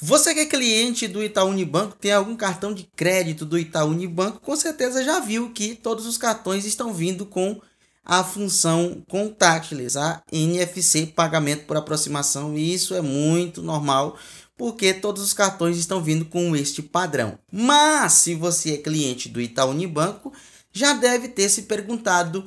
Você que é cliente do Itaú Unibanco, tem algum cartão de crédito do Itaú Unibanco, com certeza já viu que todos os cartões estão vindo com a função contactless, a NFC, pagamento por aproximação, e isso é muito normal, porque todos os cartões estão vindo com este padrão. Mas se você é cliente do Itaú Unibanco, já deve ter se perguntado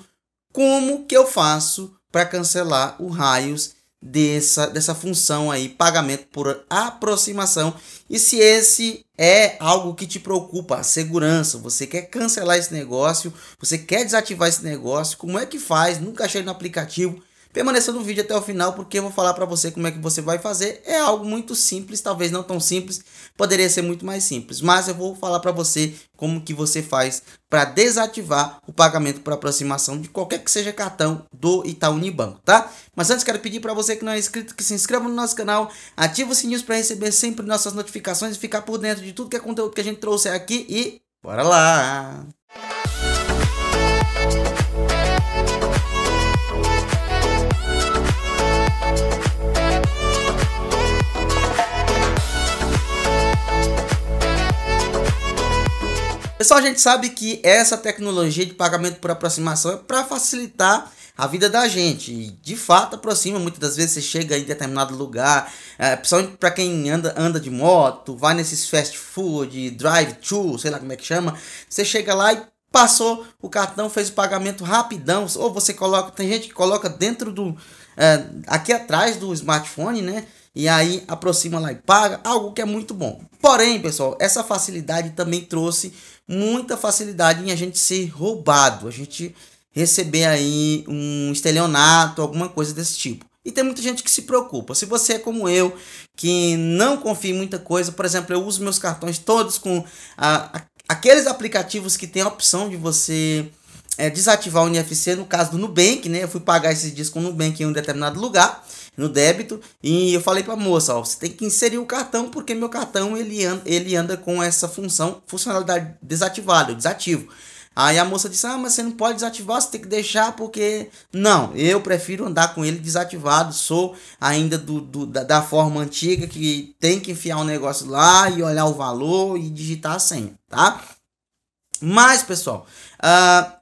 como que eu faço para cancelar o Raios dessa, dessa função aí, pagamento por aproximação. E se esse é algo que te preocupa, a segurança, você quer cancelar esse negócio, você quer desativar esse negócio, como é que faz? Nunca achei no aplicativo. Permaneça no vídeo até o final porque eu vou falar para você como é que você vai fazer. É algo muito simples, talvez não tão simples, poderia ser muito mais simples, mas eu vou falar para você como que você faz para desativar o pagamento por aproximação de qualquer que seja cartão do Itaú Unibanco, tá? Mas antes quero pedir para você que não é inscrito que se inscreva no nosso canal, ative o sininho para receber sempre nossas notificações e ficar por dentro de tudo que é conteúdo que a gente trouxe aqui e bora lá. Pessoal, a gente sabe que essa tecnologia de pagamento por aproximação é para facilitar a vida da gente. E de fato aproxima, muitas das vezes você chega em determinado lugar, é, principalmente para quem anda, anda de moto, vai nesses fast food, drive-thru, sei lá como é que chama, você chega lá e Passou o cartão, fez o pagamento rapidão. Ou você coloca, tem gente que coloca dentro do. É, aqui atrás do smartphone, né? E aí aproxima lá e paga, algo que é muito bom. Porém, pessoal, essa facilidade também trouxe muita facilidade em a gente ser roubado, a gente receber aí um estelionato, alguma coisa desse tipo. E tem muita gente que se preocupa. Se você é como eu, que não confia em muita coisa, por exemplo, eu uso meus cartões todos com a, a Aqueles aplicativos que tem a opção de você é, desativar o NFC, no caso do Nubank, né? Eu fui pagar esse disco no Nubank em um determinado lugar, no débito, e eu falei para a moça, ó, você tem que inserir o cartão porque meu cartão ele, ele anda com essa função, funcionalidade desativada, eu desativo. Aí a moça disse: Ah, mas você não pode desativar, você tem que deixar, porque. Não, eu prefiro andar com ele desativado. Sou ainda do, do da, da, forma antiga que tem que enfiar o um negócio lá e olhar o valor e digitar a senha, tá? Mas, pessoal, uh,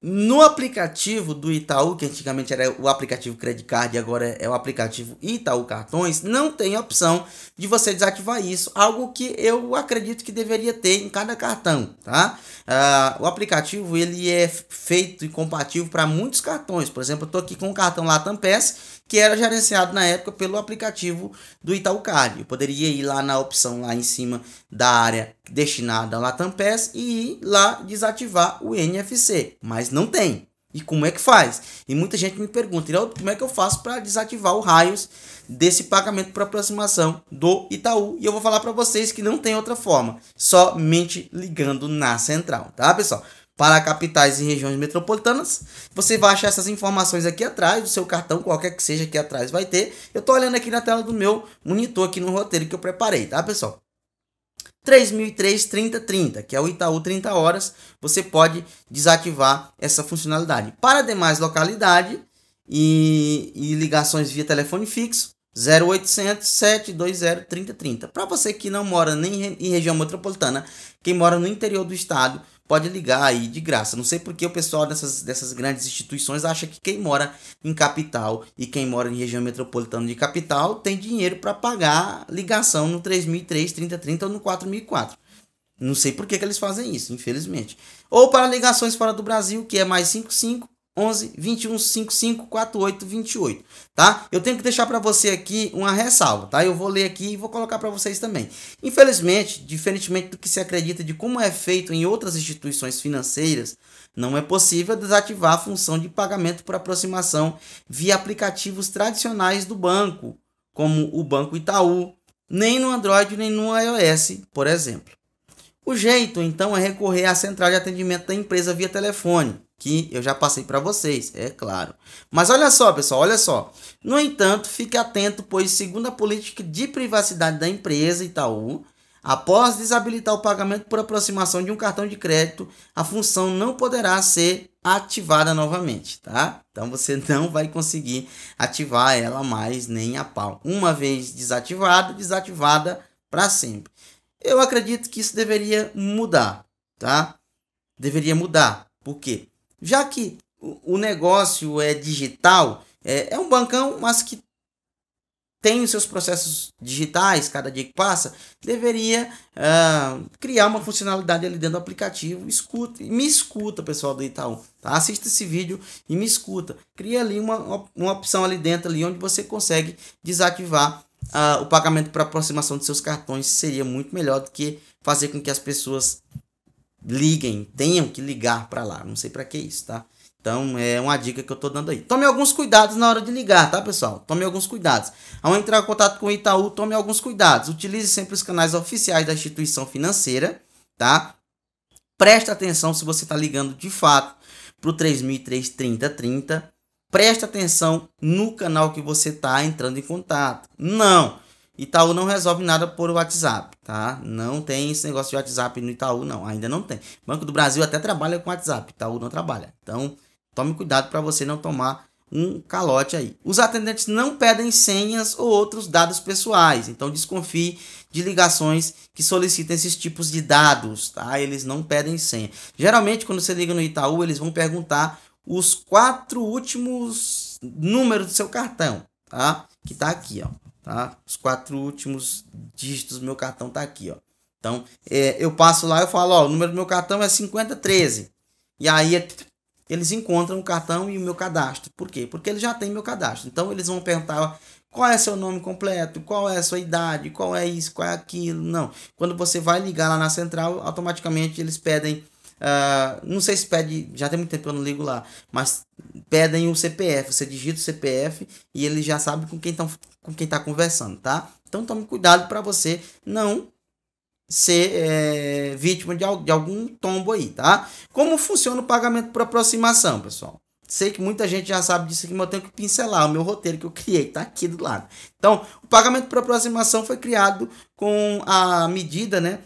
no aplicativo do Itaú, que antigamente era o aplicativo Credit Card agora é o aplicativo Itaú Cartões, não tem opção de você desativar isso, algo que eu acredito que deveria ter em cada cartão, tá? Uh, o aplicativo ele é feito e compatível para muitos cartões, por exemplo, eu estou aqui com o cartão Latam Pass que era gerenciado na época pelo aplicativo do Itaú Card. Eu poderia ir lá na opção lá em cima da área destinada ao Latam Pass e ir lá desativar o NFC, mas não tem. E como é que faz? E muita gente me pergunta, como é que eu faço para desativar o raios desse pagamento por aproximação do Itaú? E eu vou falar para vocês que não tem outra forma, somente ligando na central, tá, pessoal? para capitais e regiões metropolitanas. Você vai achar essas informações aqui atrás do seu cartão, qualquer que seja aqui atrás vai ter. Eu estou olhando aqui na tela do meu monitor aqui no roteiro que eu preparei, tá, pessoal? 3003 3030, que é o Itaú 30 horas, você pode desativar essa funcionalidade. Para demais localidade e, e ligações via telefone fixo, 0800 720 3030. Para você que não mora nem em região metropolitana, quem mora no interior do estado, pode ligar aí de graça. Não sei porque o pessoal dessas, dessas grandes instituições acha que quem mora em capital e quem mora em região metropolitana de capital tem dinheiro para pagar ligação no 3003, 3030 ou no 4004. Não sei por que, que eles fazem isso, infelizmente. Ou para ligações fora do Brasil, que é mais 55 11 21 55 48 28, tá? Eu tenho que deixar para você aqui uma ressalva, tá? Eu vou ler aqui e vou colocar para vocês também. Infelizmente, diferentemente do que se acredita de como é feito em outras instituições financeiras, não é possível desativar a função de pagamento por aproximação via aplicativos tradicionais do banco, como o Banco Itaú, nem no Android nem no iOS, por exemplo. O jeito então é recorrer à central de atendimento da empresa via telefone que eu já passei para vocês, é claro. Mas olha só, pessoal, olha só. No entanto, fique atento, pois segundo a política de privacidade da empresa Itaú, após desabilitar o pagamento por aproximação de um cartão de crédito, a função não poderá ser ativada novamente, tá? Então você não vai conseguir ativar ela mais nem a pau. Uma vez desativada, desativada para sempre. Eu acredito que isso deveria mudar, tá? Deveria mudar. Por quê? Já que o negócio é digital, é, é um bancão, mas que tem os seus processos digitais cada dia que passa, deveria uh, criar uma funcionalidade ali dentro do aplicativo. Escuta, me escuta, pessoal do Itaú. Tá? Assista esse vídeo e me escuta. Cria ali uma, uma opção ali dentro ali onde você consegue desativar uh, o pagamento para aproximação de seus cartões. Seria muito melhor do que fazer com que as pessoas liguem, tenham que ligar para lá. Não sei para que isso, tá? Então é uma dica que eu tô dando aí. Tome alguns cuidados na hora de ligar, tá, pessoal? Tome alguns cuidados. Ao entrar em contato com o Itaú, tome alguns cuidados. Utilize sempre os canais oficiais da instituição financeira, tá? Preste atenção se você está ligando de fato para o 3030. Preste atenção no canal que você está entrando em contato. Não! Itaú não resolve nada por WhatsApp, tá? Não tem esse negócio de WhatsApp no Itaú, não. Ainda não tem. Banco do Brasil até trabalha com WhatsApp, Itaú não trabalha. Então, tome cuidado para você não tomar um calote aí. Os atendentes não pedem senhas ou outros dados pessoais, então desconfie de ligações que solicitam esses tipos de dados, tá? Eles não pedem senha. Geralmente, quando você liga no Itaú, eles vão perguntar os quatro últimos números do seu cartão, tá? Que tá aqui, ó tá? Os quatro últimos dígitos do meu cartão tá aqui, ó. Então, é, eu passo lá, eu falo, ó, o número do meu cartão é 5013. E aí é eles encontram o cartão e o meu cadastro. Por quê? Porque eles já têm meu cadastro. Então, eles vão perguntar, ó, qual é seu nome completo, qual é sua idade, qual é isso, qual é aquilo. Não. Quando você vai ligar lá na central, automaticamente eles pedem Uh, não sei se pede, já tem muito tempo que eu não ligo lá, mas pedem o CPF, você digita o CPF e ele já sabe com quem está com quem tá conversando, tá? Então tome cuidado para você não ser é, vítima de, de algum tombo aí, tá? Como funciona o pagamento por aproximação, pessoal? Sei que muita gente já sabe disso aqui, mas eu tenho que pincelar o meu roteiro que eu criei, tá aqui do lado. Então, o pagamento por aproximação foi criado com a medida, né,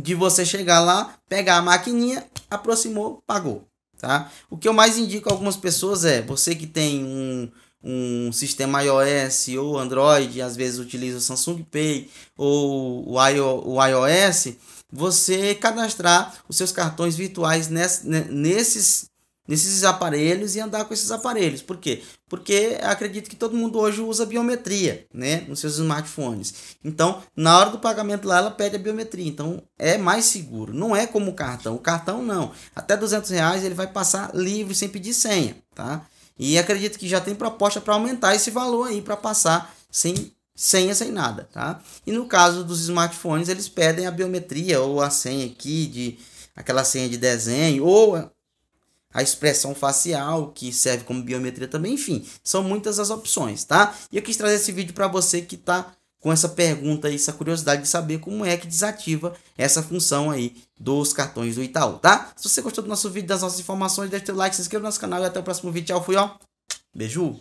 de você chegar lá, pegar a maquininha, aproximou, pagou, tá? O que eu mais indico a algumas pessoas é, você que tem um, um sistema iOS ou Android, às vezes utiliza o Samsung Pay ou o, o iOS, você cadastrar os seus cartões virtuais ness, nesses, nesses aparelhos e andar com esses aparelhos. Por quê? porque acredito que todo mundo hoje usa biometria, né, nos seus smartphones. Então, na hora do pagamento lá, ela pede a biometria. Então, é mais seguro. Não é como o cartão. O cartão não. Até 200 reais ele vai passar livre sem pedir senha, tá? E acredito que já tem proposta para aumentar esse valor aí para passar sem senha, sem nada, tá? E no caso dos smartphones eles pedem a biometria ou a senha aqui de aquela senha de desenho ou a expressão facial, que serve como biometria também, enfim, são muitas as opções, tá? E eu quis trazer esse vídeo para você que está com essa pergunta e essa curiosidade de saber como é que desativa essa função aí dos cartões do Itaú, tá? Se você gostou do nosso vídeo, das nossas informações, deixa o like, se inscreva no nosso canal e até o próximo vídeo. Tchau, fui, ó. Beijo!